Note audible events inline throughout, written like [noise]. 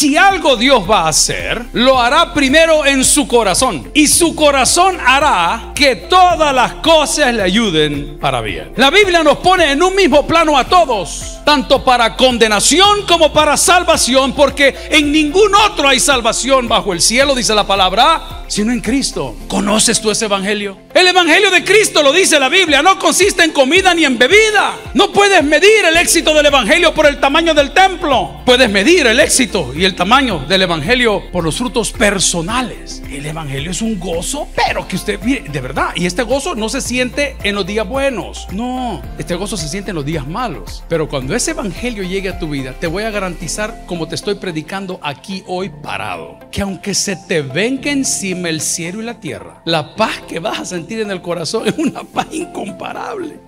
Si algo Dios va a hacer, lo hará primero en su corazón. Y su corazón hará que todas las cosas le ayuden para bien. La Biblia nos pone en un mismo plano a todos, tanto para condenación como para salvación, porque en ningún otro hay salvación bajo el cielo, dice la palabra sino en Cristo. ¿Conoces tú ese evangelio? El evangelio de Cristo lo dice la Biblia, no consiste en comida ni en bebida. No puedes medir el éxito del evangelio por el tamaño del templo. Puedes medir el éxito y el tamaño del evangelio por los frutos personales. El evangelio es un gozo, pero que usted de verdad, y este gozo no se siente en los días buenos. No, este gozo se siente en los días malos. Pero cuando ese evangelio llegue a tu vida, te voy a garantizar como te estoy predicando aquí hoy parado, que aunque se te venga encima el cielo y la tierra. La paz que vas a sentir en el corazón es una paz incomparable.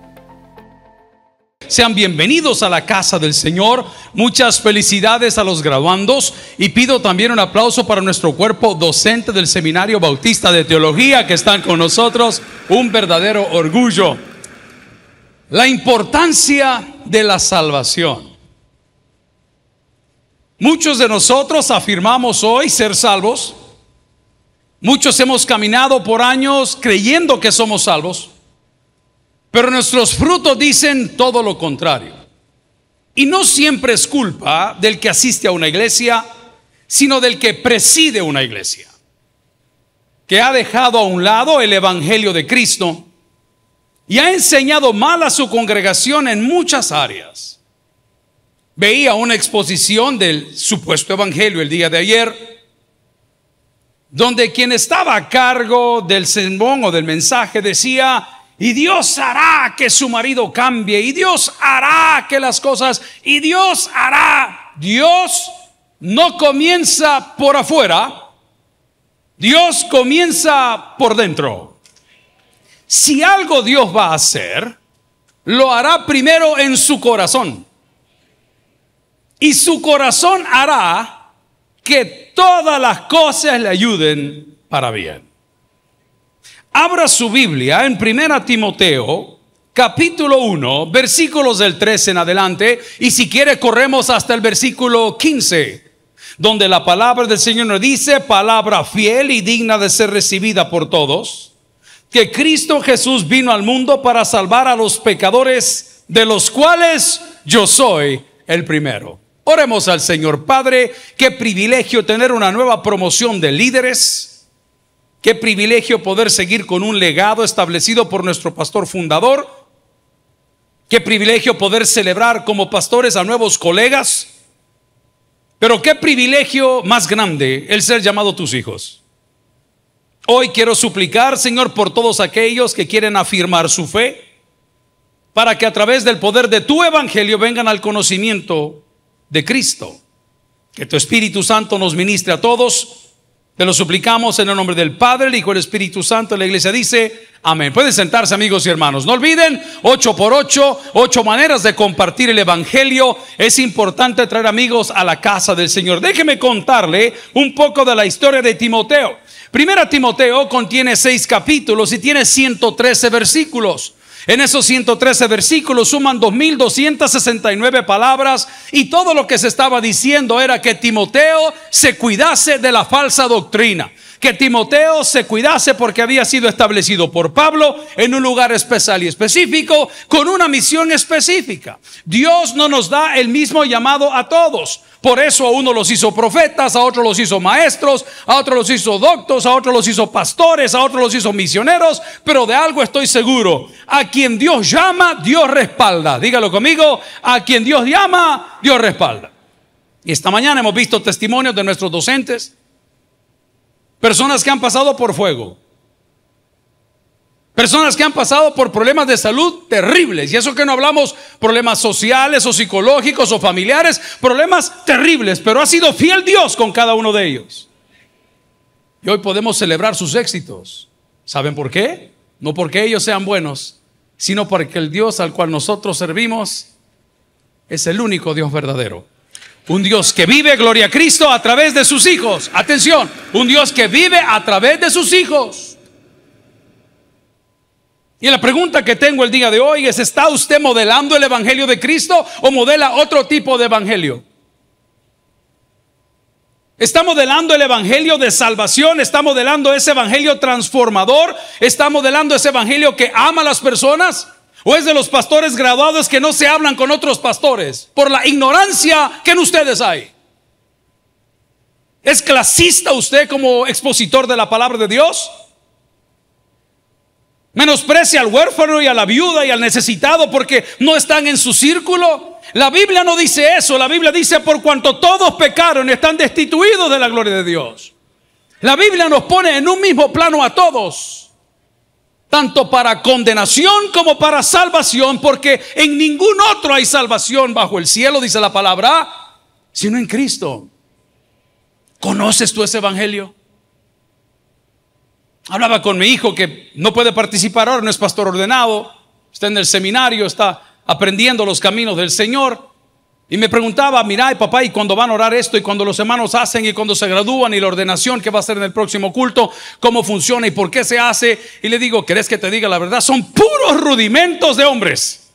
Sean bienvenidos a la casa del Señor. Muchas felicidades a los graduandos y pido también un aplauso para nuestro cuerpo docente del Seminario Bautista de Teología que están con nosotros. Un verdadero orgullo. La importancia de la salvación. Muchos de nosotros afirmamos hoy ser salvos, Muchos hemos caminado por años creyendo que somos salvos, pero nuestros frutos dicen todo lo contrario. Y no siempre es culpa del que asiste a una iglesia, sino del que preside una iglesia, que ha dejado a un lado el Evangelio de Cristo y ha enseñado mal a su congregación en muchas áreas. Veía una exposición del supuesto Evangelio el día de ayer donde quien estaba a cargo del sermón o del mensaje decía, y Dios hará que su marido cambie, y Dios hará que las cosas, y Dios hará, Dios no comienza por afuera, Dios comienza por dentro. Si algo Dios va a hacer, lo hará primero en su corazón. Y su corazón hará que todas las cosas le ayuden para bien. Abra su Biblia en 1 Timoteo, capítulo 1, versículos del 3 en adelante, y si quiere corremos hasta el versículo 15, donde la palabra del Señor nos dice, palabra fiel y digna de ser recibida por todos, que Cristo Jesús vino al mundo para salvar a los pecadores, de los cuales yo soy el primero. Oremos al Señor Padre, qué privilegio tener una nueva promoción de líderes, qué privilegio poder seguir con un legado establecido por nuestro pastor fundador, qué privilegio poder celebrar como pastores a nuevos colegas, pero qué privilegio más grande el ser llamado tus hijos. Hoy quiero suplicar, Señor, por todos aquellos que quieren afirmar su fe, para que a través del poder de tu evangelio vengan al conocimiento de Cristo. Que tu Espíritu Santo nos ministre a todos. Te lo suplicamos en el nombre del Padre, el Hijo y el Espíritu Santo. La iglesia dice, amén. Pueden sentarse amigos y hermanos. No olviden, 8 por 8, 8 maneras de compartir el Evangelio. Es importante traer amigos a la casa del Señor. Déjeme contarle un poco de la historia de Timoteo. Primera Timoteo contiene seis capítulos y tiene 113 versículos. En esos 113 versículos suman 2.269 palabras y todo lo que se estaba diciendo era que Timoteo se cuidase de la falsa doctrina que Timoteo se cuidase porque había sido establecido por Pablo en un lugar especial y específico, con una misión específica. Dios no nos da el mismo llamado a todos. Por eso a uno los hizo profetas, a otro los hizo maestros, a otro los hizo doctos, a otro los hizo pastores, a otro los hizo misioneros, pero de algo estoy seguro. A quien Dios llama, Dios respalda. Dígalo conmigo, a quien Dios llama, Dios respalda. Y esta mañana hemos visto testimonios de nuestros docentes, Personas que han pasado por fuego. Personas que han pasado por problemas de salud terribles. Y eso que no hablamos problemas sociales o psicológicos o familiares, problemas terribles. Pero ha sido fiel Dios con cada uno de ellos. Y hoy podemos celebrar sus éxitos. ¿Saben por qué? No porque ellos sean buenos, sino porque el Dios al cual nosotros servimos es el único Dios verdadero. Un Dios que vive, gloria a Cristo, a través de sus hijos. Atención, un Dios que vive a través de sus hijos. Y la pregunta que tengo el día de hoy es, ¿está usted modelando el Evangelio de Cristo o modela otro tipo de Evangelio? Está modelando el Evangelio de salvación, está modelando ese Evangelio transformador, está modelando ese Evangelio que ama a las personas. ¿O es de los pastores graduados que no se hablan con otros pastores por la ignorancia que en ustedes hay? ¿Es clasista usted como expositor de la palabra de Dios? Menosprecia al huérfano y a la viuda y al necesitado porque no están en su círculo. La Biblia no dice eso, la Biblia dice por cuanto todos pecaron están destituidos de la gloria de Dios. La Biblia nos pone en un mismo plano a todos tanto para condenación como para salvación, porque en ningún otro hay salvación bajo el cielo, dice la palabra, sino en Cristo. ¿Conoces tú ese evangelio? Hablaba con mi hijo que no puede participar ahora, no es pastor ordenado, está en el seminario, está aprendiendo los caminos del Señor. Y me preguntaba, mirá, papá, ¿y cuando van a orar esto? ¿Y cuando los hermanos hacen? ¿Y cuando se gradúan? ¿Y la ordenación que va a ser en el próximo culto? ¿Cómo funciona y por qué se hace? Y le digo, ¿querés que te diga la verdad? Son puros rudimentos de hombres.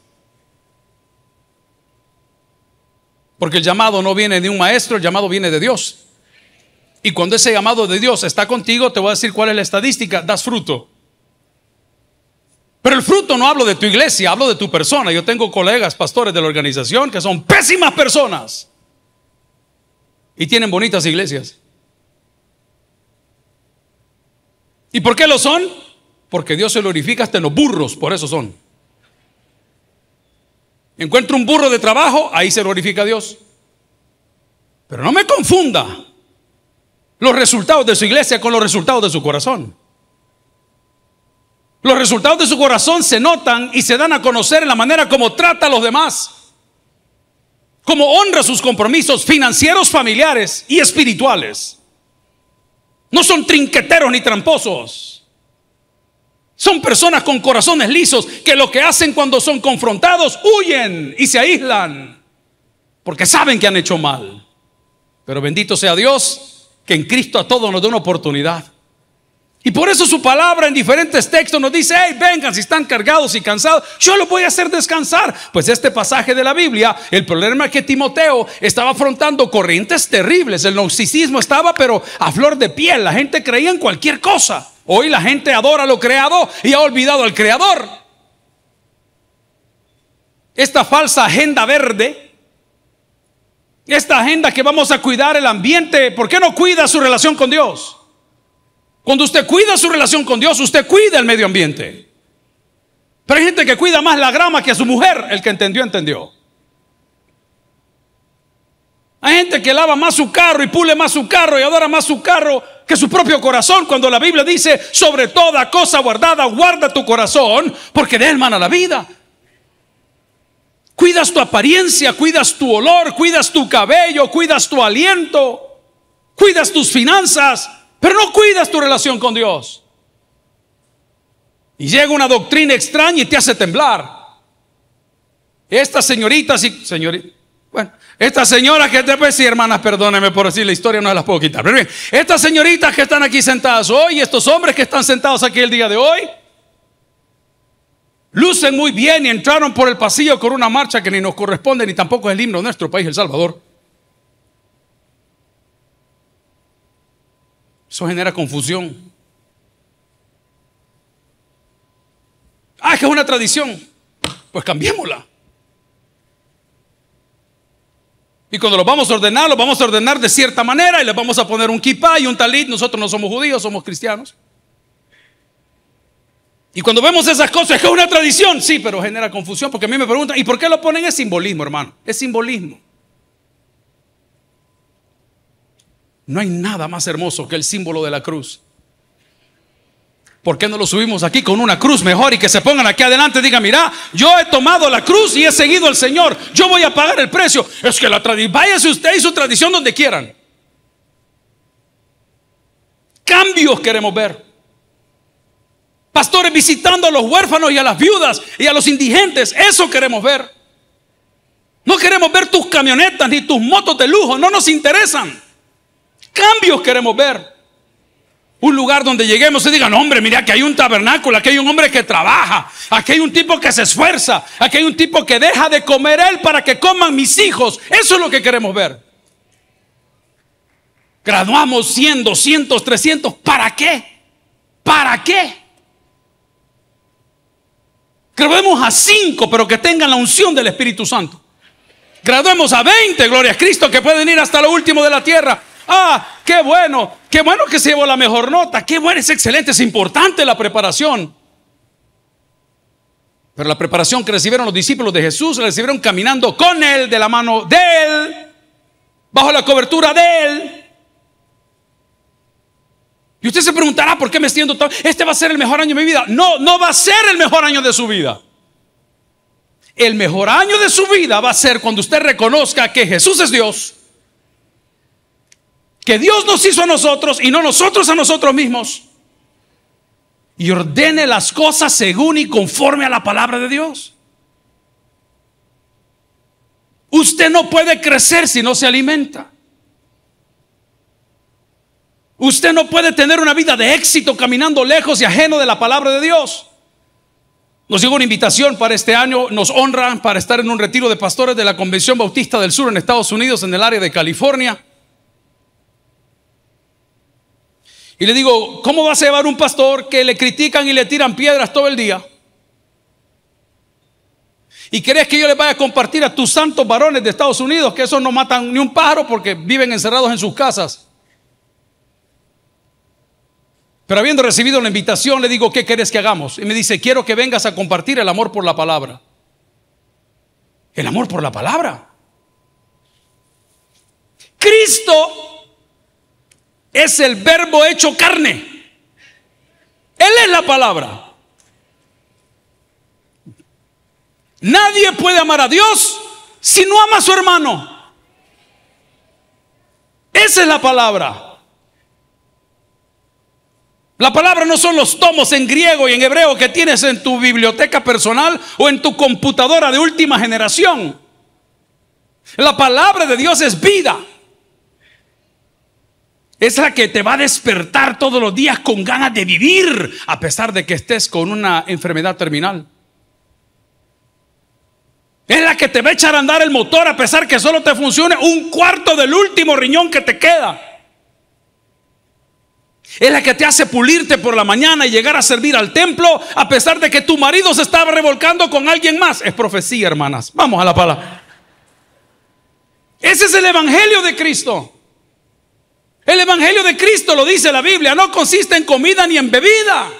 Porque el llamado no viene de un maestro, el llamado viene de Dios. Y cuando ese llamado de Dios está contigo, te voy a decir cuál es la estadística, das fruto. Pero el fruto no hablo de tu iglesia, hablo de tu persona. Yo tengo colegas, pastores de la organización que son pésimas personas y tienen bonitas iglesias. ¿Y por qué lo son? Porque Dios se glorifica hasta en los burros, por eso son. Encuentro un burro de trabajo, ahí se glorifica Dios. Pero no me confunda los resultados de su iglesia con los resultados de su corazón. Los resultados de su corazón se notan y se dan a conocer en la manera como trata a los demás, como honra sus compromisos financieros, familiares y espirituales. No son trinqueteros ni tramposos. Son personas con corazones lisos que lo que hacen cuando son confrontados huyen y se aíslan porque saben que han hecho mal. Pero bendito sea Dios que en Cristo a todos nos da una oportunidad y por eso su palabra en diferentes textos nos dice, hey, vengan si están cargados y cansados, yo los voy a hacer descansar. Pues este pasaje de la Biblia, el problema es que Timoteo estaba afrontando corrientes terribles, el gnosticismo estaba pero a flor de piel, la gente creía en cualquier cosa. Hoy la gente adora lo creado y ha olvidado al creador. Esta falsa agenda verde, esta agenda que vamos a cuidar el ambiente, ¿por qué no cuida su relación con Dios? Cuando usted cuida su relación con Dios, usted cuida el medio ambiente. Pero hay gente que cuida más la grama que a su mujer. El que entendió, entendió. Hay gente que lava más su carro y pule más su carro y adora más su carro que su propio corazón. Cuando la Biblia dice, sobre toda cosa guardada, guarda tu corazón, porque de él mana la vida. Cuidas tu apariencia, cuidas tu olor, cuidas tu cabello, cuidas tu aliento, cuidas tus finanzas. Pero no cuidas tu relación con Dios. Y llega una doctrina extraña y te hace temblar. estas señoritas y bueno, estas señoras que te pues sí, hermanas, perdónenme por decir la historia, no las puedo quitar. Pero bien, estas señoritas que están aquí sentadas hoy, estos hombres que están sentados aquí el día de hoy, lucen muy bien y entraron por el pasillo con una marcha que ni nos corresponde ni tampoco es el himno de nuestro país, El Salvador. Eso genera confusión. Ah, es que es una tradición. Pues cambiémosla. Y cuando los vamos a ordenar, los vamos a ordenar de cierta manera y les vamos a poner un kippah y un talit. Nosotros no somos judíos, somos cristianos. Y cuando vemos esas cosas, es que es una tradición, sí, pero genera confusión, porque a mí me preguntan, ¿y por qué lo ponen? Es simbolismo, hermano, es simbolismo. No hay nada más hermoso que el símbolo de la cruz. ¿Por qué no lo subimos aquí con una cruz mejor y que se pongan aquí adelante y digan, mira, yo he tomado la cruz y he seguido al Señor, yo voy a pagar el precio? Es que la tradición, váyase usted y su tradición donde quieran. Cambios queremos ver. Pastores visitando a los huérfanos y a las viudas y a los indigentes, eso queremos ver. No queremos ver tus camionetas ni tus motos de lujo, no nos interesan cambios queremos ver. Un lugar donde lleguemos y digan, hombre, mira, que hay un tabernáculo, aquí hay un hombre que trabaja, aquí hay un tipo que se esfuerza, aquí hay un tipo que deja de comer él para que coman mis hijos. Eso es lo que queremos ver. Graduamos 100, 200, 300. ¿Para qué? ¿Para qué? Graduemos a 5, pero que tengan la unción del Espíritu Santo. Graduemos a 20, gloria a Cristo, que pueden ir hasta lo último de la tierra. Ah, qué bueno, qué bueno que se llevó la mejor nota, qué bueno, es excelente, es importante la preparación. Pero la preparación que recibieron los discípulos de Jesús, la recibieron caminando con Él, de la mano de Él, bajo la cobertura de Él. Y usted se preguntará, ¿por qué me siento tan... Este va a ser el mejor año de mi vida. No, no va a ser el mejor año de su vida. El mejor año de su vida va a ser cuando usted reconozca que Jesús es Dios que Dios nos hizo a nosotros y no nosotros a nosotros mismos. Y ordene las cosas según y conforme a la palabra de Dios. Usted no puede crecer si no se alimenta. Usted no puede tener una vida de éxito caminando lejos y ajeno de la palabra de Dios. Nos llegó una invitación para este año, nos honran para estar en un retiro de pastores de la Convención Bautista del Sur en Estados Unidos, en el área de California. Y le digo, ¿cómo va a llevar un pastor que le critican y le tiran piedras todo el día? ¿Y crees que yo le vaya a compartir a tus santos varones de Estados Unidos que esos no matan ni un pájaro porque viven encerrados en sus casas? Pero habiendo recibido la invitación, le digo, ¿qué querés que hagamos? Y me dice, quiero que vengas a compartir el amor por la palabra. El amor por la palabra. Cristo es el verbo hecho carne. Él es la palabra. Nadie puede amar a Dios si no ama a su hermano. Esa es la palabra. La palabra no son los tomos en griego y en hebreo que tienes en tu biblioteca personal o en tu computadora de última generación. La palabra de Dios es vida. Es la que te va a despertar todos los días con ganas de vivir, a pesar de que estés con una enfermedad terminal. Es la que te va a echar a andar el motor a pesar que solo te funcione un cuarto del último riñón que te queda. Es la que te hace pulirte por la mañana y llegar a servir al templo a pesar de que tu marido se estaba revolcando con alguien más. Es profecía, hermanas. Vamos a la palabra. Ese es el Evangelio de Cristo. El Evangelio de Cristo, lo dice la Biblia, no consiste en comida ni en bebida.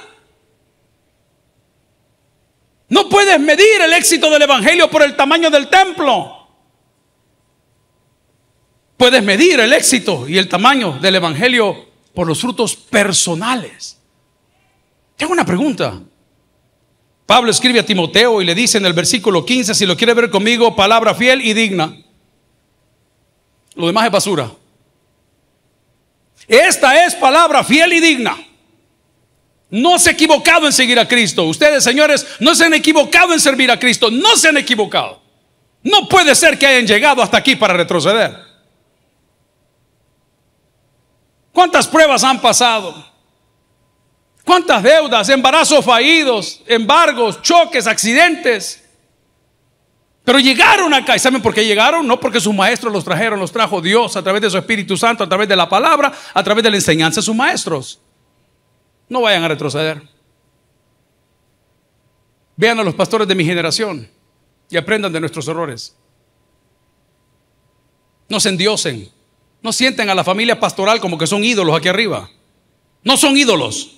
No puedes medir el éxito del Evangelio por el tamaño del templo. Puedes medir el éxito y el tamaño del Evangelio por los frutos personales. Tengo una pregunta. Pablo escribe a Timoteo y le dice en el versículo 15, si lo quiere ver conmigo, palabra fiel y digna. Lo demás es basura. Esta es palabra fiel y digna. No se ha equivocado en seguir a Cristo. Ustedes, señores, no se han equivocado en servir a Cristo. No se han equivocado. No puede ser que hayan llegado hasta aquí para retroceder. ¿Cuántas pruebas han pasado? ¿Cuántas deudas, embarazos fallidos, embargos, choques, accidentes? Pero llegaron acá. ¿Y saben por qué llegaron? No porque sus maestros los trajeron, los trajo Dios a través de su Espíritu Santo, a través de la palabra, a través de la enseñanza de sus maestros. No vayan a retroceder. Vean a los pastores de mi generación y aprendan de nuestros errores. No se endiosen. No sienten a la familia pastoral como que son ídolos aquí arriba. No son ídolos.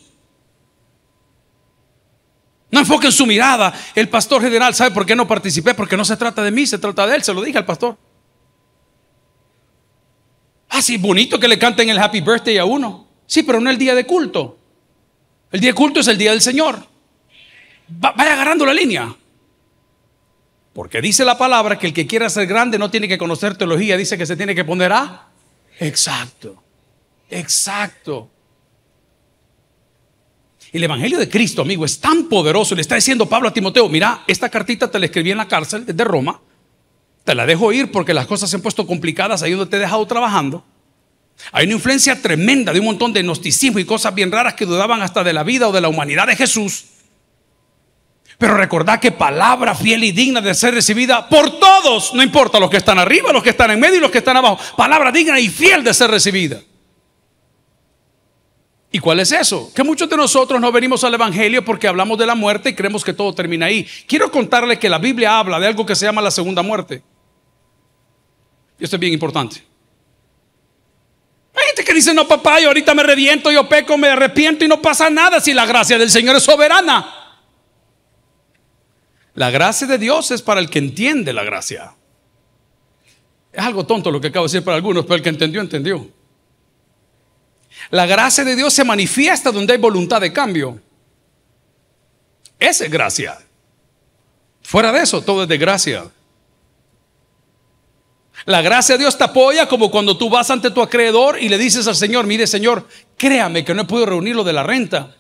No enfoquen su mirada. El pastor general sabe por qué no participé, porque no se trata de mí, se trata de él, se lo dije al pastor. Ah, sí, bonito que le canten el happy birthday a uno. Sí, pero no el día de culto. El día de culto es el día del Señor. vaya agarrando la línea. Porque dice la palabra que el que quiera ser grande no tiene que conocer teología, dice que se tiene que poner a. Exacto, exacto. El Evangelio de Cristo, amigo, es tan poderoso. Le está diciendo Pablo a Timoteo, mira, esta cartita te la escribí en la cárcel de Roma. Te la dejo ir porque las cosas se han puesto complicadas ahí donde te he dejado trabajando. Hay una influencia tremenda de un montón de gnosticismo y cosas bien raras que dudaban hasta de la vida o de la humanidad de Jesús. Pero recordad que palabra fiel y digna de ser recibida por todos, no importa los que están arriba, los que están en medio y los que están abajo, palabra digna y fiel de ser recibida. ¿Y cuál es eso? Que muchos de nosotros no venimos al Evangelio porque hablamos de la muerte y creemos que todo termina ahí. Quiero contarle que la Biblia habla de algo que se llama la segunda muerte. Y esto es bien importante. Hay gente que dice, no papá, yo ahorita me reviento, yo peco, me arrepiento y no pasa nada si la gracia del Señor es soberana. La gracia de Dios es para el que entiende la gracia. Es algo tonto lo que acabo de decir para algunos, pero el que entendió, entendió. La gracia de Dios se manifiesta donde hay voluntad de cambio. Esa es gracia. Fuera de eso, todo es de gracia. La gracia de Dios te apoya como cuando tú vas ante tu acreedor y le dices al Señor, mire Señor, créame que no he podido reunir lo de la renta,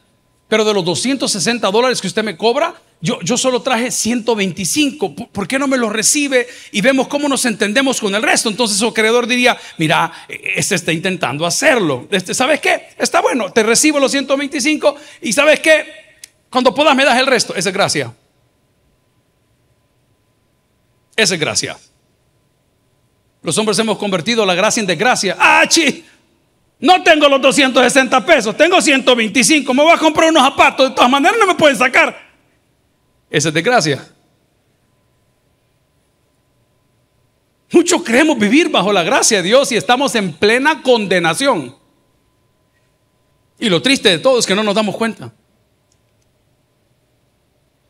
pero de los 260 dólares que usted me cobra, yo, solo traje 125, ¿por qué no me lo recibe? Y vemos cómo nos entendemos con el resto. Entonces su creador diría, mira, e, e, este está intentando hacerlo. Este, ¿Sabes qué? Está bueno, te recibo los 125 y ¿sabes qué? Cuando puedas me das el resto. Esa es gracia. Esa es gracia. Los hombres hemos convertido la gracia en desgracia. ¡Ah, No tengo los 260 pesos, tengo 125. Me voy a comprar unos zapatos. De todas maneras no me pueden sacar. Esa es gracia Muchos creemos vivir bajo la gracia de Dios y estamos en plena condenación. Y lo triste de todo es que no nos damos cuenta.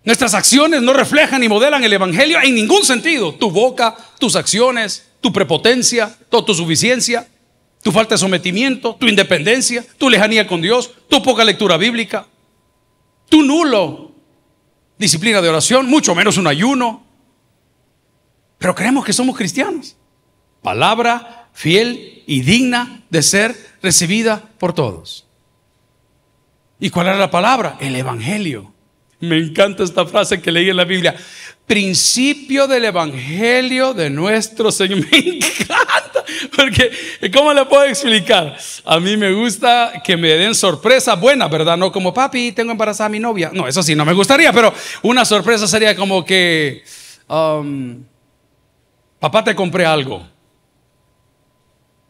Nuestras acciones no reflejan ni modelan el Evangelio en ningún sentido. Tu boca, tus acciones, tu prepotencia, tu autosuficiencia tu falta de sometimiento, tu independencia, tu lejanía con Dios, tu poca lectura bíblica, tu nulo disciplina de oración, mucho menos un ayuno. Pero creemos que somos cristianos. Palabra fiel y digna de ser recibida por todos. ¿Y cuál era la palabra? El Evangelio. Me encanta esta frase que leí en la Biblia principio del Evangelio de nuestro Señor. [laughs] Me encanta, porque ¿cómo le puedo explicar? A mí me gusta que me den sorpresa buena, ¿verdad? No como, papi, tengo embarazada a mi novia. No, eso sí, no me gustaría, pero una sorpresa sería como que, um, papá, te compré algo.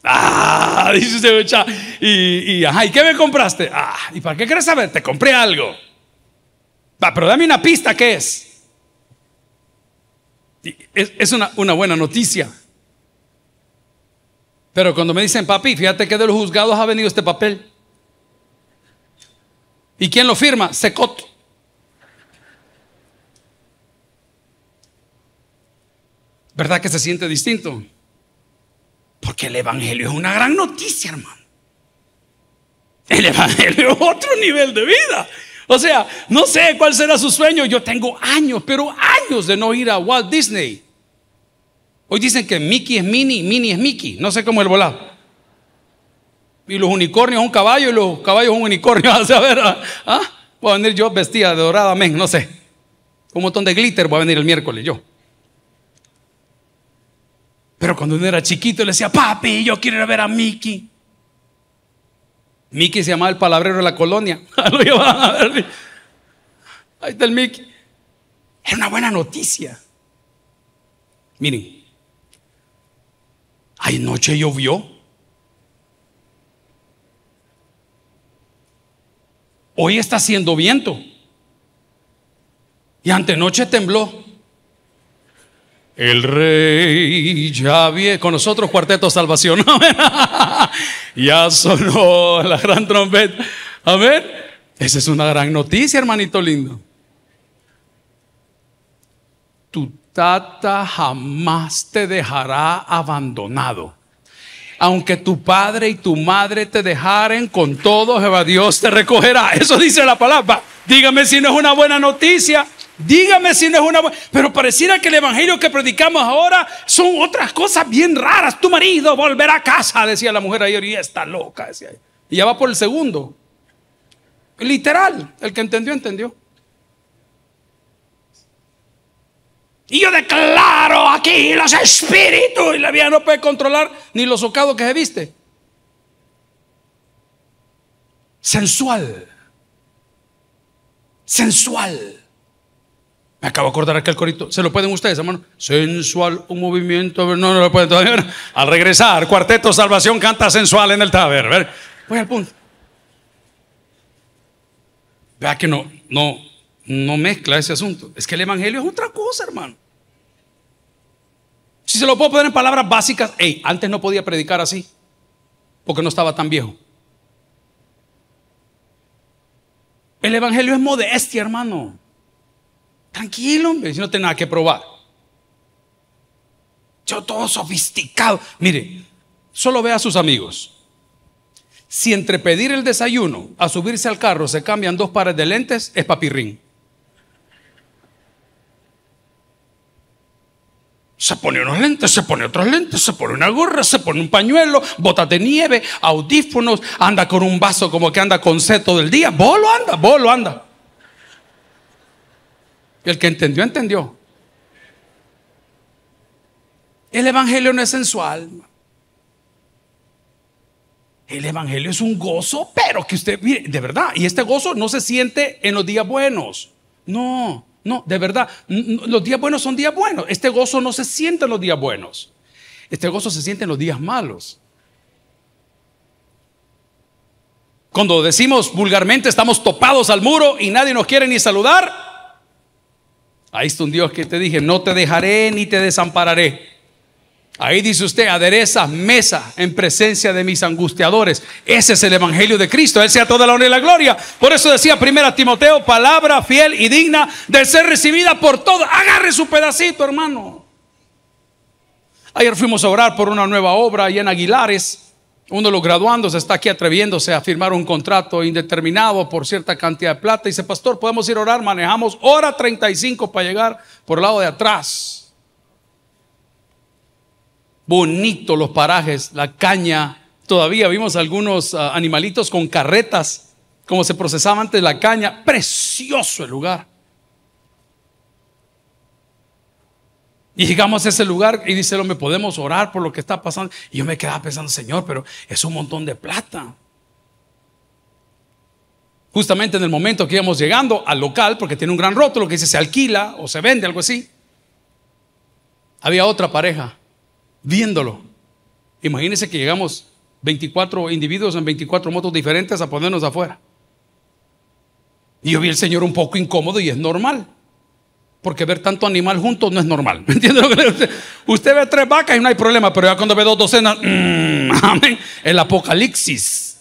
Ah, [laughs] dice usted, y, y, ajá, ¿y qué me compraste? Ah, ¿y para qué quieres saber? Te compré algo. Va, pero dame una pista, ¿qué es? Es, una, buena noticia. Pero cuando me dicen, papi, fíjate que de los juzgados ha venido este papel. ¿Y quién lo firma? Secot. ¿Verdad que se siente distinto? Porque el Evangelio es una gran noticia, hermano. El Evangelio es otro nivel de vida. O sea, no sé cuál será su sueño. Yo tengo años, pero años de no ir a Walt Disney. Hoy dicen que Mickey es Mini, Mini es Mickey. No sé cómo el volado. Y los unicornios un caballo y los caballos un unicornio. [laughs] a ver, ¿ah? ¿ah? voy a venir yo vestida de dorada, amén, no sé. Un montón de glitter voy a venir el miércoles yo. Pero cuando uno era chiquito le decía, papi, yo quiero ir a ver a Mickey. Mickey se llamaba el palabrero de la colonia. [laughs] Ahí está el Mickey. Era una buena noticia. Miren, noche llovió. Hoy está haciendo viento. Y antenoche tembló. El rey ya viene con nosotros, cuarteto salvación. [laughs] ya sonó la gran trompeta. a ver, Esa es una gran noticia, hermanito lindo. Tu tata jamás te dejará abandonado. Aunque tu padre y tu madre te dejaren, con todo Jehová Dios te recogerá. Eso dice la palabra. Dígame si no es una buena noticia. Dígame si no es una Pero pareciera que el evangelio que predicamos ahora son otras cosas bien raras. Tu marido volverá a casa, decía la mujer ayer, y está loca, Y ya va por el segundo. Literal, el que entendió, entendió. Y yo declaro aquí los espíritus. Y la vida no puede controlar ni los socados que se viste. Sensual. Sensual. Me acabo de acordar aquel corito. ¿Se lo pueden ustedes, hermano? Sensual, un movimiento. No, no lo pueden Al regresar, Cuarteto Salvación canta sensual en el taber. Ver. Voy al punto. Vea que no, no, no mezcla ese asunto. Es que el evangelio es otra cosa, hermano. Si se lo puedo poner en palabras básicas, hey, antes no podía predicar así porque no estaba tan viejo. El evangelio es modestia, hermano. Tranquilo, no tiene nada que probar. Yo todo sofisticado. Mire, solo ve a sus amigos. Si entre pedir el desayuno a subirse al carro se cambian dos pares de lentes, es papirrín. Se pone unos lentes, se pone otros lentes, se pone una gorra, se pone un pañuelo, botas de nieve, audífonos, anda con un vaso como que anda con seto del día. Bolo anda, bolo anda. El que entendió, entendió. El Evangelio no es sensual. El Evangelio es un gozo, pero que usted, mire, de verdad, y este gozo no se siente en los días buenos. No, no, de verdad, los días buenos son días buenos. Este gozo no se siente en los días buenos. Este gozo se siente en los días malos. Cuando decimos vulgarmente estamos topados al muro y nadie nos quiere ni saludar, Ahí está un Dios que te dije, no te dejaré ni te desampararé. Ahí dice usted, adereza mesa en presencia de mis angustiadores. Ese es el Evangelio de Cristo. Él sea toda la honra y la gloria. Por eso decía primera Timoteo, palabra fiel y digna de ser recibida por todos. Agarre su pedacito, hermano. Ayer fuimos a orar por una nueva obra y en Aguilares. Uno de los graduandos está aquí atreviéndose a firmar un contrato indeterminado por cierta cantidad de plata. Y dice, pastor, podemos ir a orar, manejamos hora 35 para llegar por el lado de atrás. Bonito los parajes, la caña. Todavía vimos algunos ah, animalitos con carretas, como se procesaba antes la caña. Precioso el lugar. Y llegamos a ese lugar y dice hombre, podemos orar por lo que está pasando. Y yo me quedaba pensando, Señor, pero es un montón de plata. Justamente en el momento que íbamos llegando al local, porque tiene un gran rótulo que dice se alquila o se vende, algo así. Había otra pareja viéndolo. Imagínense que llegamos 24 individuos en 24 motos diferentes a ponernos afuera. Y yo vi al Señor un poco incómodo y es normal. Porque ver tanto animal juntos no es normal. ¿Me entiende lo que le digo? usted ve tres vacas y no hay problema, pero ya cuando ve dos docenas, mm, [laughs] El apocalipsis.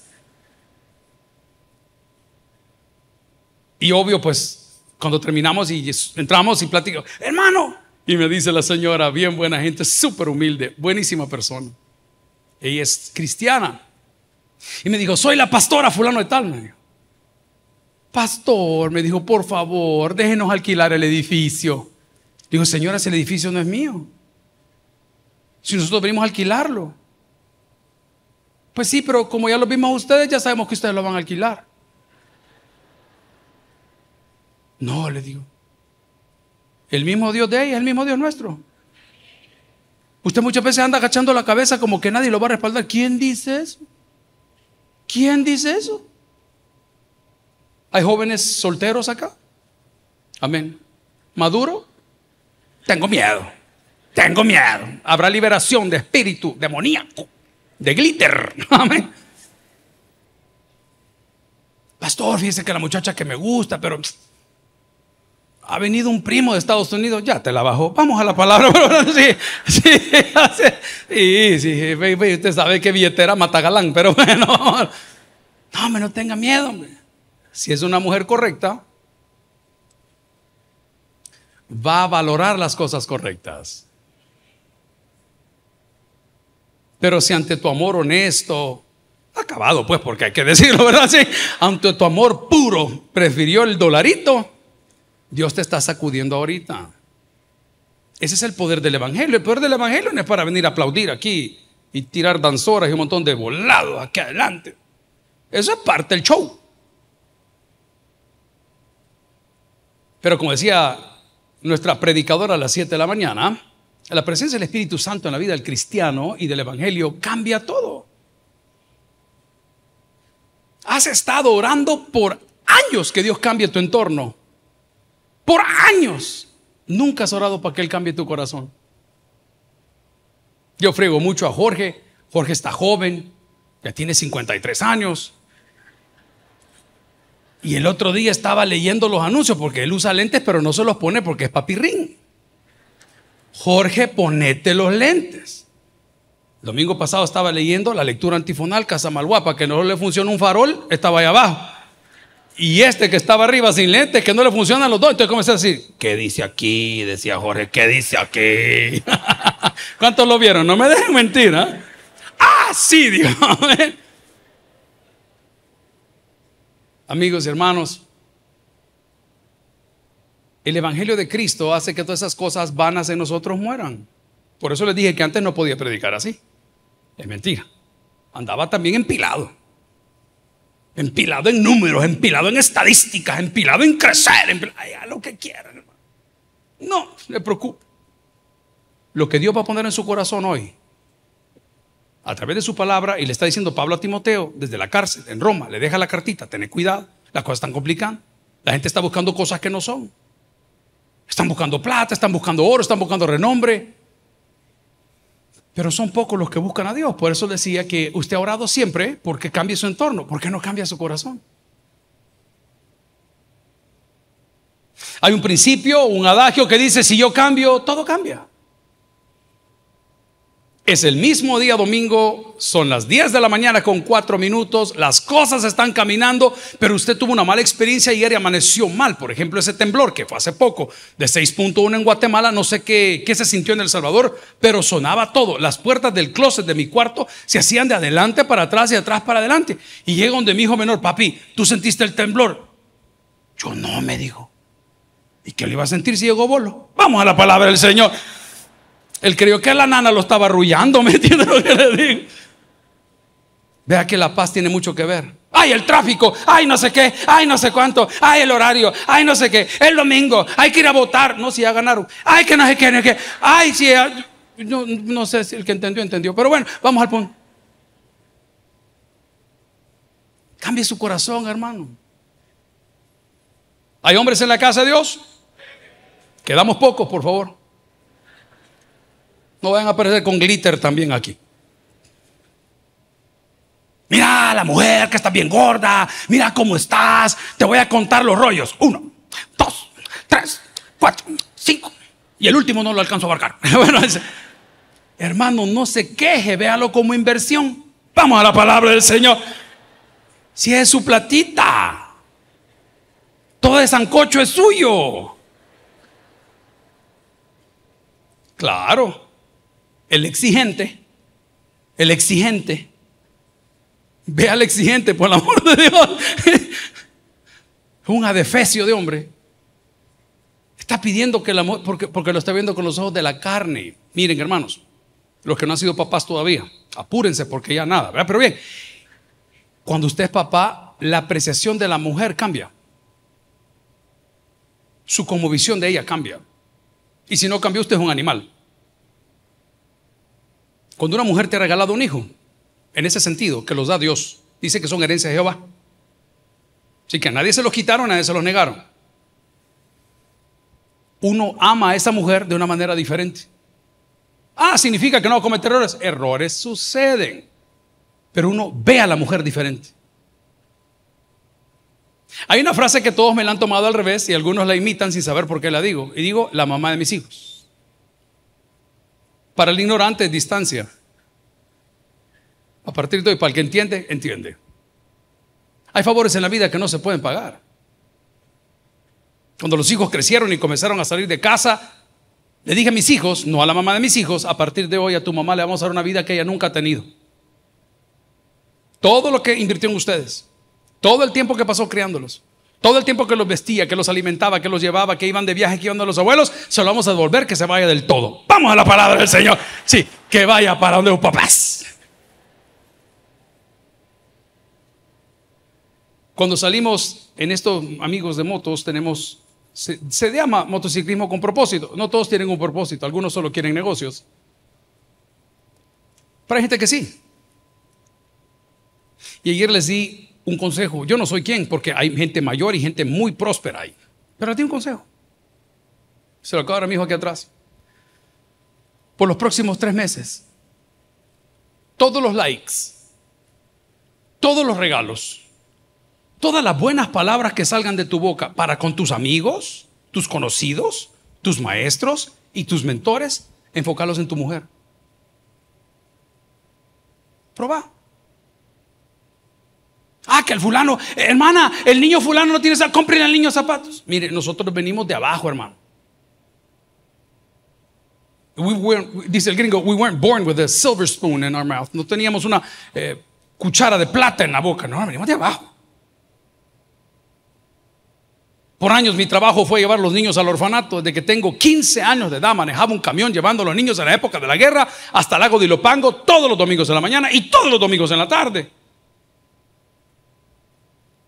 Y obvio, pues, cuando terminamos y entramos y platicamos, hermano. Y me dice la señora, bien buena gente, súper humilde, buenísima persona. Ella es cristiana. Y me dijo, soy la pastora fulano de tal. Me dijo. Pastor, me dijo, por favor, déjenos alquilar el edificio. Digo, señora, el edificio no es mío. Si nosotros venimos a alquilarlo. Pues sí, pero como ya lo vimos a ustedes, ya sabemos que ustedes lo van a alquilar. No, le digo. El mismo Dios de ella es el mismo Dios nuestro. Usted muchas veces anda agachando la cabeza como que nadie lo va a respaldar. ¿Quién dice eso? ¿Quién dice eso? ¿Hay jóvenes solteros acá? Amén. ¿Maduro? Tengo miedo. Tengo miedo. Habrá liberación de espíritu demoníaco, de glitter. [laughs] Amén. Pastor, fíjese que la muchacha que me gusta, pero ha venido un primo de Estados Unidos, ya te la bajó. Vamos a la palabra, [laughs] pero sí, sí, sí, usted sabe que billetera mata galán, pero [laughs] bueno, no, no tenga miedo, hombre si es una mujer correcta, va a valorar las cosas correctas. Pero si ante tu amor honesto, acabado pues, porque hay que decirlo, ¿verdad? Sí, ante tu amor puro prefirió el dolarito, Dios te está sacudiendo ahorita. Ese es el poder del Evangelio. El poder del Evangelio no es para venir a aplaudir aquí y tirar danzoras y un montón de volados aquí adelante. Eso es parte del show. Pero como decía nuestra predicadora a las 7 de la mañana, la presencia del Espíritu Santo en la vida del cristiano y del Evangelio cambia todo. Has estado orando por años que Dios cambie tu entorno. Por años. Nunca has orado para que Él cambie tu corazón. Yo frego mucho a Jorge. Jorge está joven, ya tiene 53 años. Y el otro día estaba leyendo los anuncios porque él usa lentes, pero no se los pone porque es papirrín. Jorge, ponete los lentes. El domingo pasado estaba leyendo la lectura antifonal Casamalguapa, que no le funciona un farol, estaba ahí abajo. Y este que estaba arriba sin lentes, que no le funcionan los dos. Entonces comencé a decir, ¿qué dice aquí? Decía Jorge, ¿qué dice aquí? [laughs] ¿Cuántos lo vieron? No me dejen mentir, Ah, ah sí, Dios. [laughs] ¿eh? Amigos y hermanos, el Evangelio de Cristo hace que todas esas cosas vanas en nosotros mueran. Por eso les dije que antes no podía predicar así. Es mentira. Andaba también empilado. Empilado en números, empilado en estadísticas, empilado en crecer, empilado, lo que quieran. No, le preocupe. Lo que Dios va a poner en su corazón hoy a través de su palabra y le está diciendo Pablo a Timoteo desde la cárcel en Roma, le deja la cartita, ten cuidado, las cosas están complicadas La gente está buscando cosas que no son. Están buscando plata, están buscando oro, están buscando renombre. Pero son pocos los que buscan a Dios. Por eso decía que usted ha orado siempre porque cambie su entorno. porque no cambia su corazón? Hay un principio, un adagio que dice, si yo cambio, todo cambia. Es el mismo día domingo, son las 10 de la mañana con 4 minutos, las cosas están caminando, pero usted tuvo una mala experiencia ayer amaneció mal. Por ejemplo, ese temblor que fue hace poco, de 6.1 en Guatemala, no sé qué, qué se sintió en El Salvador, pero sonaba todo. Las puertas del closet de mi cuarto se hacían de adelante para atrás y de atrás para adelante. Y llega donde mi hijo menor, papi, ¿tú sentiste el temblor? Yo no, me dijo. ¿Y qué le iba a sentir si llegó bolo? Vamos a la palabra del Señor. Él creyó que la nana lo estaba arrullando, [laughs] ¿me lo que le digo? Vea que la paz tiene mucho que ver. Ay, el tráfico, ay, no sé qué, ay, no sé cuánto, ay, el horario, ay, no sé qué, el domingo, hay que ir a votar, no, si ya ganaron, ay, que no sé qué, ay, si no, no sé si el que entendió, entendió, pero bueno, vamos al punto. Cambie su corazón, hermano. ¿Hay hombres en la casa de Dios? Quedamos pocos, por favor. No vayan a aparecer con glitter también aquí. Mira la mujer que está bien gorda. Mira cómo estás. Te voy a contar los rollos. Uno, dos, tres, cuatro, cinco. Y el último no lo alcanzo a abarcar. [laughs] hermano, no se queje. Véalo como inversión. Vamos a la palabra del Señor. Si es su platita. Todo el sancocho es suyo. Claro el exigente, el exigente, ve al exigente, por el amor de Dios, [laughs] un adefesio de hombre, está pidiendo que el amor, porque, porque lo está viendo con los ojos de la carne. Miren, hermanos, los que no han sido papás todavía, apúrense porque ya nada, Pero bien, cuando usted es papá, la apreciación de la mujer cambia. Su conmovisión de ella cambia. Y si no cambia usted es un animal. Cuando una mujer te ha regalado un hijo, en ese sentido, que los da Dios, dice que son herencias de Jehová. Así que a nadie se los quitaron, a nadie se los negaron. Uno ama a esa mujer de una manera diferente. Ah, significa que no cometer errores. Errores suceden. Pero uno ve a la mujer diferente. Hay una frase que todos me la han tomado al revés y algunos la imitan sin saber por qué la digo. Y digo, la mamá de mis hijos. Para el ignorante es distancia. A partir de hoy, para el que entiende, entiende. Hay favores en la vida que no se pueden pagar. Cuando los hijos crecieron y comenzaron a salir de casa, le dije a mis hijos, no a la mamá de mis hijos, a partir de hoy a tu mamá le vamos a dar una vida que ella nunca ha tenido. Todo lo que invirtió en ustedes, todo el tiempo que pasó criándolos, todo el tiempo que los vestía, que los alimentaba, que los llevaba, que iban de viaje, que iban los abuelos, se lo vamos a devolver que se vaya del todo. Vamos a la palabra del Señor. Sí, que vaya para donde un papás. Cuando salimos en estos amigos de motos, tenemos, se, llama motociclismo con propósito. No todos tienen un propósito, algunos solo quieren negocios. Pero hay gente que sí. Y ayer les di un consejo. Yo no soy quien, porque hay gente mayor y gente muy próspera ahí. Pero a ti un consejo. Se lo acabo de mi hijo aquí atrás. Por los próximos tres meses, todos los likes, todos los regalos, todas las buenas palabras que salgan de tu boca para con tus amigos, tus conocidos, tus maestros y tus mentores, enfocarlos en tu mujer. Proba. Ah, que el fulano, hermana, el niño fulano no tiene zapatos, compren al niño zapatos. Mire, nosotros venimos de abajo, hermano. dice el gringo, we weren't born with a silver spoon in our mouth. No teníamos una eh, cuchara de plata en la boca, no, venimos de abajo. Por años mi trabajo fue llevar los niños al orfanato. Desde que tengo 15 años de edad manejaba un camión llevando a los niños en la época de la guerra hasta el lago de Ilopango todos los domingos de la mañana y todos los domingos en la tarde.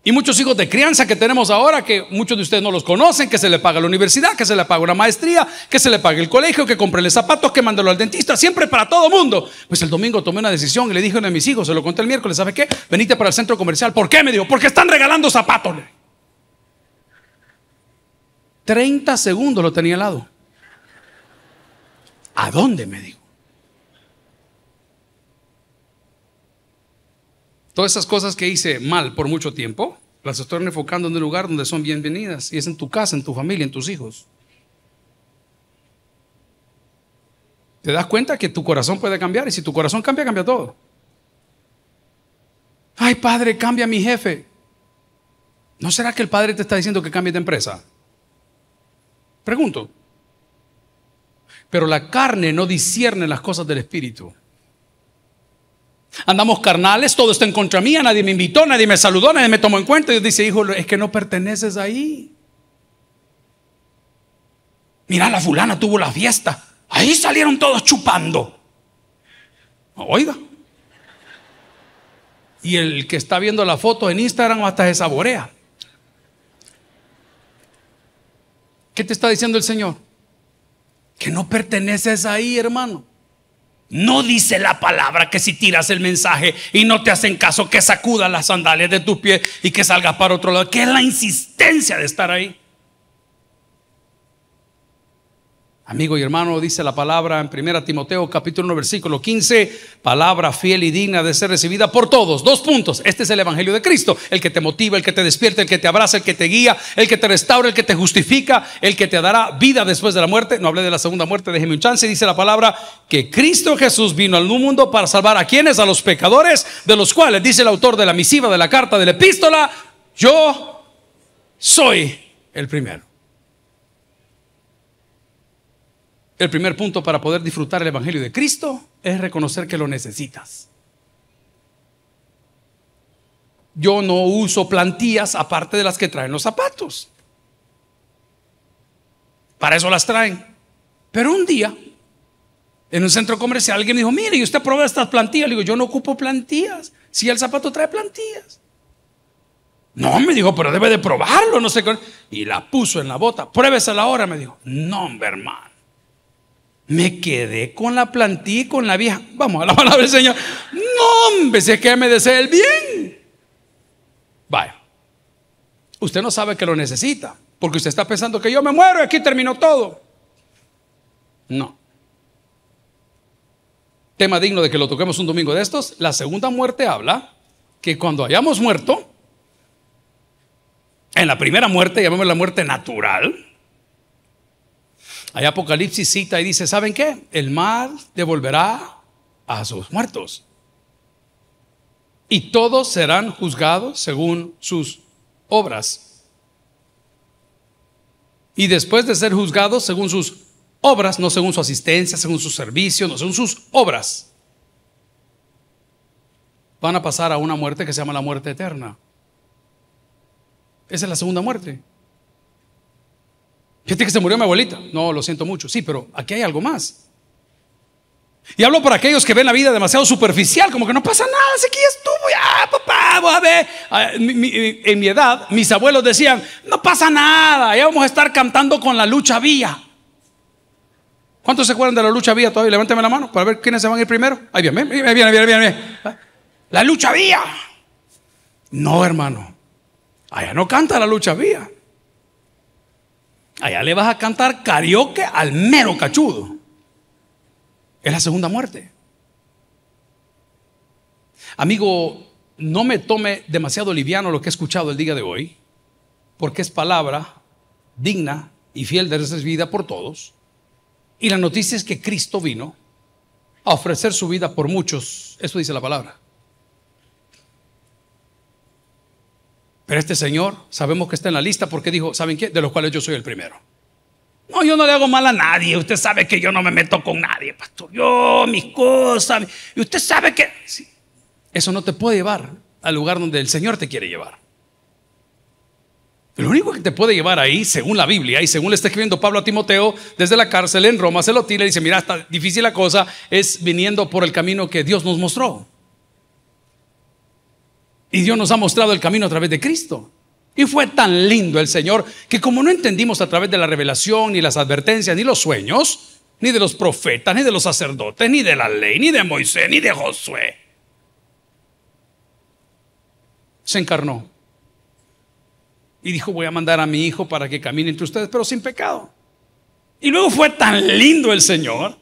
Y muchos hijos de crianza que tenemos ahora, que muchos de ustedes no los conocen, que se le paga la universidad, que se le paga una maestría, que se le pague el colegio, que los zapatos, que mándelo al dentista, siempre para todo mundo. Pues el domingo tomé una decisión y le dije a uno de mis hijos, se lo conté el miércoles, ¿sabe qué? Venite para el centro comercial. ¿Por qué? Me dijo, porque están regalando zapatos. 30 segundos lo tenía al lado. ¿A dónde? Me dijo. Todas esas cosas que hice mal por mucho tiempo, las estoy enfocando en un lugar donde son bienvenidas. Y es en tu casa, en tu familia, en tus hijos. Te das cuenta que tu corazón puede cambiar. Y si tu corazón cambia, cambia todo. Ay, padre, cambia mi jefe. ¿No será que el padre te está diciendo que cambie de empresa? Pregunto. Pero la carne no discierne las cosas del espíritu. Andamos carnales, todo está en contra mía, nadie me invitó, nadie me saludó, nadie me tomó en cuenta. Dios dice, hijo, es que no perteneces ahí. Mira, la fulana tuvo la fiesta. Ahí salieron todos chupando. Oiga. Y el que está viendo la foto en Instagram hasta se saborea. ¿Qué te está diciendo el Señor? Que no perteneces ahí, hermano. No dice la palabra que si tiras el mensaje y no te hacen caso, que sacudas las sandalias de tus pies y que salgas para otro lado. ¿Qué es la insistencia de estar ahí? Amigo y hermano, dice la palabra en 1 Timoteo capítulo 1 versículo 15, palabra fiel y digna de ser recibida por todos. Dos puntos. Este es el Evangelio de Cristo, el que te motiva, el que te despierta, el que te abraza, el que te guía, el que te restaura, el que te justifica, el que te dará vida después de la muerte. No hablé de la segunda muerte, déjeme un chance. Dice la palabra que Cristo Jesús vino al mundo para salvar a quienes, a los pecadores, de los cuales, dice el autor de la misiva, de la carta, de la epístola, yo soy el primero. El primer punto para poder disfrutar el Evangelio de Cristo es reconocer que lo necesitas. Yo no uso plantillas aparte de las que traen los zapatos. Para eso las traen. Pero un día, en un centro comercial, alguien me dijo, mire, ¿y usted prueba estas plantillas? Le digo, yo no ocupo plantillas. Si el zapato trae plantillas. No, me dijo, pero debe de probarlo, no sé Y la puso en la bota. Pruébesela ahora, me dijo. No, hermano. Me quedé con la plantilla, con la vieja. Vamos a la palabra del Señor. No, hombre, si es que me desea el bien. Vaya. Usted no sabe que lo necesita, porque usted está pensando que yo me muero y aquí terminó todo. No. Tema digno de que lo toquemos un domingo de estos. La segunda muerte habla que cuando hayamos muerto, en la primera muerte, llamemos la muerte natural, hay Apocalipsis cita y dice, ¿saben qué? El mal devolverá a sus muertos. Y todos serán juzgados según sus obras. Y después de ser juzgados según sus obras, no según su asistencia, según su servicio, no según sus obras, van a pasar a una muerte que se llama la muerte eterna. Esa es la segunda muerte. Fíjate que se murió mi abuelita. No, lo siento mucho. Sí, pero aquí hay algo más. Y hablo para aquellos que ven la vida demasiado superficial, como que no pasa nada, que aquí estuvo, ya papá, voy a ver. Ah, en mi edad, mis abuelos decían, no pasa nada, ya vamos a estar cantando con la lucha vía. ¿Cuántos se acuerdan de la lucha vía todavía? Levántame la mano para ver quiénes se van a ir primero. Ahí bien, bien, bien, bien. La lucha vía. No, hermano, allá no canta la lucha vía. Allá le vas a cantar karaoke al mero cachudo. Es la segunda muerte. Amigo, no me tome demasiado liviano lo que he escuchado el día de hoy, porque es palabra digna y fiel de vida por todos. Y la noticia es que Cristo vino a ofrecer su vida por muchos. Eso dice la palabra. Pero este señor, sabemos que está en la lista porque dijo, ¿saben qué? De los cuales yo soy el primero. No, yo no le hago mal a nadie. Usted sabe que yo no me meto con nadie, pastor. Yo, mis cosas. Y usted sabe que... Eso no te puede llevar al lugar donde el Señor te quiere llevar. Lo único que te puede llevar ahí, según la Biblia y según le está escribiendo Pablo a Timoteo desde la cárcel en Roma, se lo tira y dice, mira, está difícil la cosa, es viniendo por el camino que Dios nos mostró. Y Dios nos ha mostrado el camino a través de Cristo. Y fue tan lindo el Señor que como no entendimos a través de la revelación, ni las advertencias, ni los sueños, ni de los profetas, ni de los sacerdotes, ni de la ley, ni de Moisés, ni de Josué, se encarnó. Y dijo, voy a mandar a mi hijo para que camine entre ustedes, pero sin pecado. Y luego fue tan lindo el Señor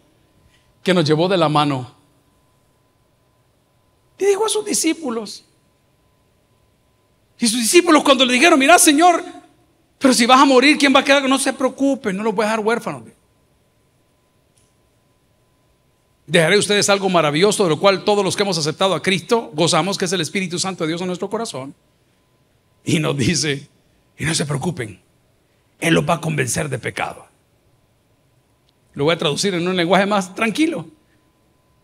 que nos llevó de la mano. Y dijo a sus discípulos, y sus discípulos cuando le dijeron, mira Señor, pero si vas a morir, ¿quién va a quedar? No se preocupen, no los voy a dejar huérfanos. Dejaré a ustedes algo maravilloso de lo cual todos los que hemos aceptado a Cristo gozamos, que es el Espíritu Santo de Dios en nuestro corazón. Y nos dice, y no se preocupen, Él los va a convencer de pecado. Lo voy a traducir en un lenguaje más tranquilo.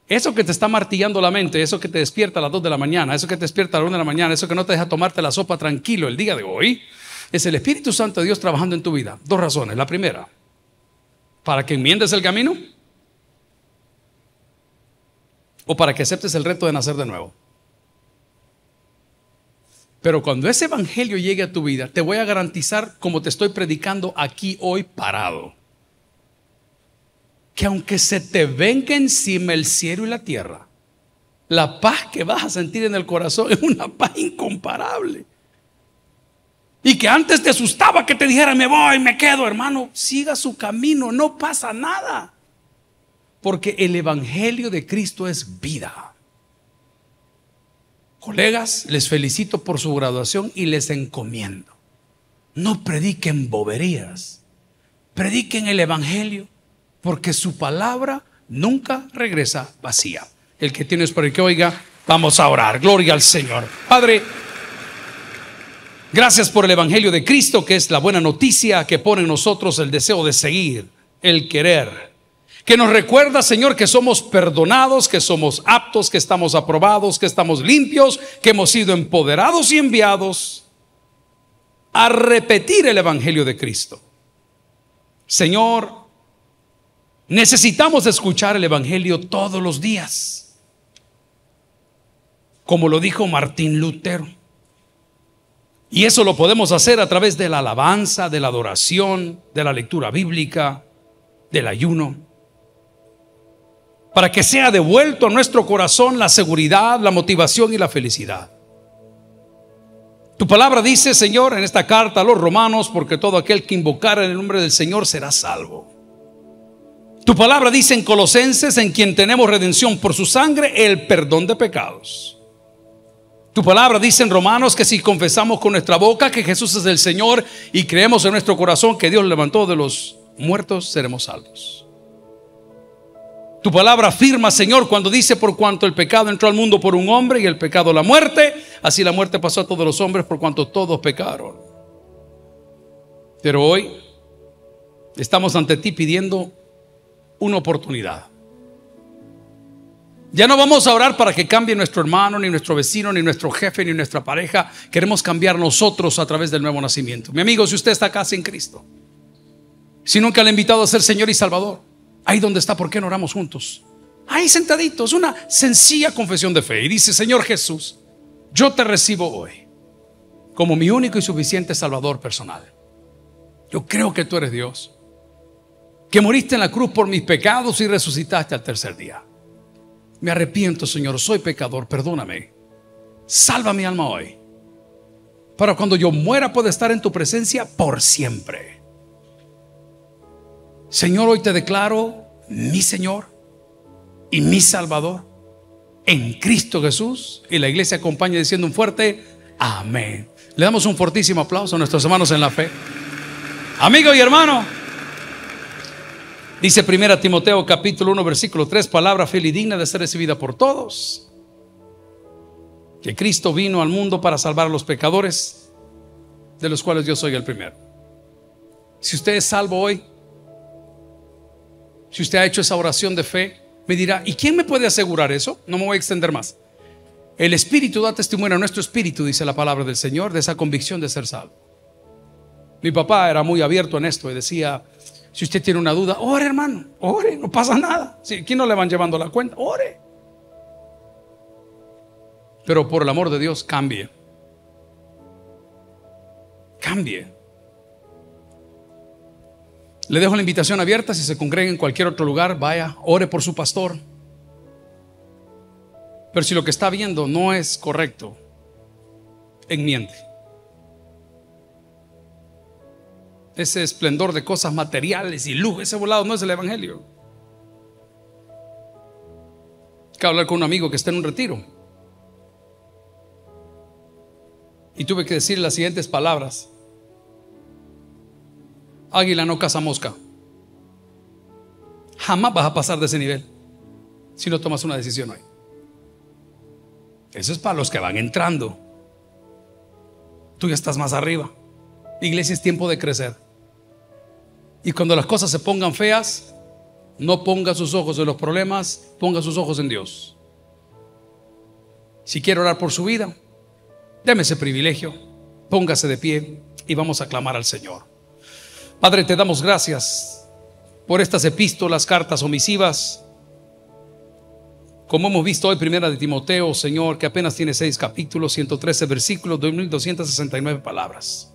Eso que te está martillando la mente, eso que te despierta a las 2 de la mañana, eso que te despierta a las 1 de la mañana, eso que no te deja tomarte la sopa tranquilo el día de hoy, es el Espíritu Santo de Dios trabajando en tu vida. Dos razones. La primera, para que enmiendes el camino o para que aceptes el reto de nacer de nuevo. Pero cuando ese evangelio llegue a tu vida, te voy a garantizar como te estoy predicando aquí hoy parado que aunque se te venga encima el cielo y la tierra, la paz que vas a sentir en el corazón [laughs] es una paz incomparable. Y que antes te asustaba que te dijera, me voy, me quedo, hermano, siga su camino, no pasa nada. Porque el Evangelio de Cristo es vida. Colegas, les felicito por su graduación y les encomiendo. No prediquen boberías, prediquen el Evangelio porque su palabra nunca regresa vacía. El que tienes para el que oiga, vamos a orar. Gloria al Señor. Padre, gracias por el Evangelio de Cristo, que es la buena noticia que pone en nosotros el deseo de seguir, el querer. Que nos recuerda, Señor, que somos perdonados, que somos aptos, que estamos aprobados, que estamos limpios, que hemos sido empoderados y enviados a repetir el Evangelio de Cristo. Señor, Necesitamos escuchar el Evangelio todos los días, como lo dijo Martín Lutero. Y eso lo podemos hacer a través de la alabanza, de la adoración, de la lectura bíblica, del ayuno. Para que sea devuelto a nuestro corazón la seguridad, la motivación y la felicidad. Tu palabra dice, Señor, en esta carta a los romanos, porque todo aquel que invocara en el nombre del Señor será salvo. Tu palabra dice en Colosenses, en quien tenemos redención por su sangre, el perdón de pecados. Tu palabra dice en Romanos que si confesamos con nuestra boca que Jesús es el Señor y creemos en nuestro corazón que Dios levantó de los muertos, seremos salvos. Tu palabra afirma, Señor, cuando dice por cuanto el pecado entró al mundo por un hombre y el pecado la muerte, así la muerte pasó a todos los hombres por cuanto todos pecaron. Pero hoy estamos ante ti pidiendo una oportunidad. Ya no vamos a orar para que cambie nuestro hermano, ni nuestro vecino, ni nuestro jefe, ni nuestra pareja. Queremos cambiar nosotros a través del nuevo nacimiento. Mi amigo, si usted está acá sin Cristo, si nunca le ha invitado a ser Señor y Salvador, ahí donde está, ¿por qué no oramos juntos? Ahí sentaditos, una sencilla confesión de fe. Y dice, Señor Jesús, yo te recibo hoy como mi único y suficiente Salvador personal. Yo creo que tú eres Dios que moriste en la cruz por mis pecados y resucitaste al tercer día. Me arrepiento, Señor, soy pecador, perdóname. Salva mi alma hoy. Para cuando yo muera pueda estar en tu presencia por siempre. Señor, hoy te declaro mi Señor y mi Salvador en Cristo Jesús. Y la iglesia acompaña diciendo un fuerte amén. Le damos un fortísimo aplauso a nuestros hermanos en la fe. Amigo y hermano. Dice 1 Timoteo capítulo 1 versículo 3, palabra feliz y digna de ser recibida por todos, que Cristo vino al mundo para salvar a los pecadores, de los cuales yo soy el primero. Si usted es salvo hoy, si usted ha hecho esa oración de fe, me dirá, ¿y quién me puede asegurar eso? No me voy a extender más. El Espíritu da testimonio a nuestro Espíritu, dice la palabra del Señor, de esa convicción de ser salvo. Mi papá era muy abierto en esto y decía, si usted tiene una duda, ore hermano, ore, no pasa nada. Si aquí no le van llevando la cuenta, ore. Pero por el amor de Dios, cambie. Cambie. Le dejo la invitación abierta. Si se congrega en cualquier otro lugar, vaya, ore por su pastor. Pero si lo que está viendo no es correcto, enmiende. ese esplendor de cosas materiales y luz, ese volado no es el Evangelio. Acabo que hablar con un amigo que está en un retiro. Y tuve que decir las siguientes palabras. Águila no caza mosca. Jamás vas a pasar de ese nivel si no tomas una decisión hoy. Eso es para los que van entrando. Tú ya estás más arriba. Iglesia es tiempo de crecer. Y cuando las cosas se pongan feas, no ponga sus ojos en los problemas, ponga sus ojos en Dios. Si quiere orar por su vida, déme ese privilegio, póngase de pie y vamos a clamar al Señor. Padre, te damos gracias por estas epístolas, cartas omisivas. Como hemos visto hoy, primera de Timoteo, Señor, que apenas tiene seis capítulos, 113 versículos, 2.269 palabras.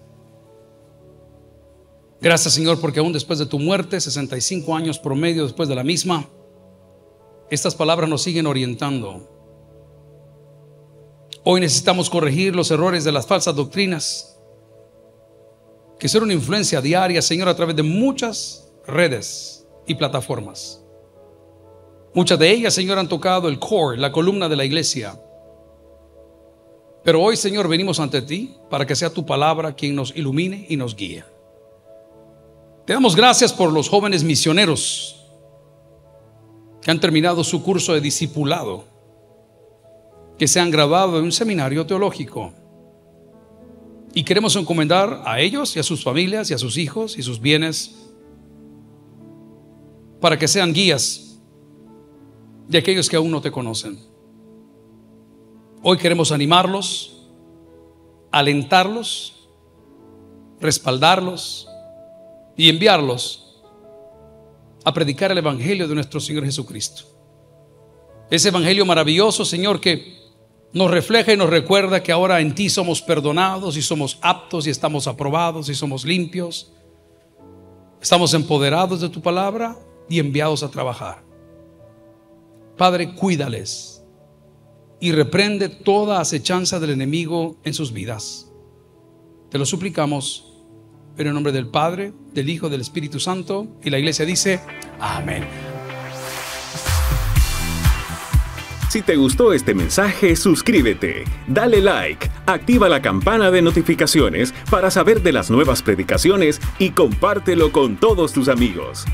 Gracias Señor porque aún después de tu muerte, 65 años promedio después de la misma, estas palabras nos siguen orientando. Hoy necesitamos corregir los errores de las falsas doctrinas que son una influencia diaria, Señor, a través de muchas redes y plataformas. Muchas de ellas, Señor, han tocado el core, la columna de la iglesia. Pero hoy, Señor, venimos ante ti para que sea tu palabra quien nos ilumine y nos guíe. Te damos gracias por los jóvenes misioneros que han terminado su curso de discipulado, que se han grabado en un seminario teológico. Y queremos encomendar a ellos y a sus familias y a sus hijos y sus bienes para que sean guías de aquellos que aún no te conocen. Hoy queremos animarlos, alentarlos, respaldarlos y enviarlos a predicar el Evangelio de nuestro Señor Jesucristo. Ese Evangelio maravilloso, Señor, que nos refleja y nos recuerda que ahora en ti somos perdonados y somos aptos y estamos aprobados y somos limpios. Estamos empoderados de tu palabra y enviados a trabajar. Padre, cuídales y reprende toda acechanza del enemigo en sus vidas. Te lo suplicamos en el nombre del Padre, del Hijo, del Espíritu Santo. Y la iglesia dice, amén. Si te gustó este mensaje, suscríbete, dale like, activa la campana de notificaciones para saber de las nuevas predicaciones y compártelo con todos tus amigos.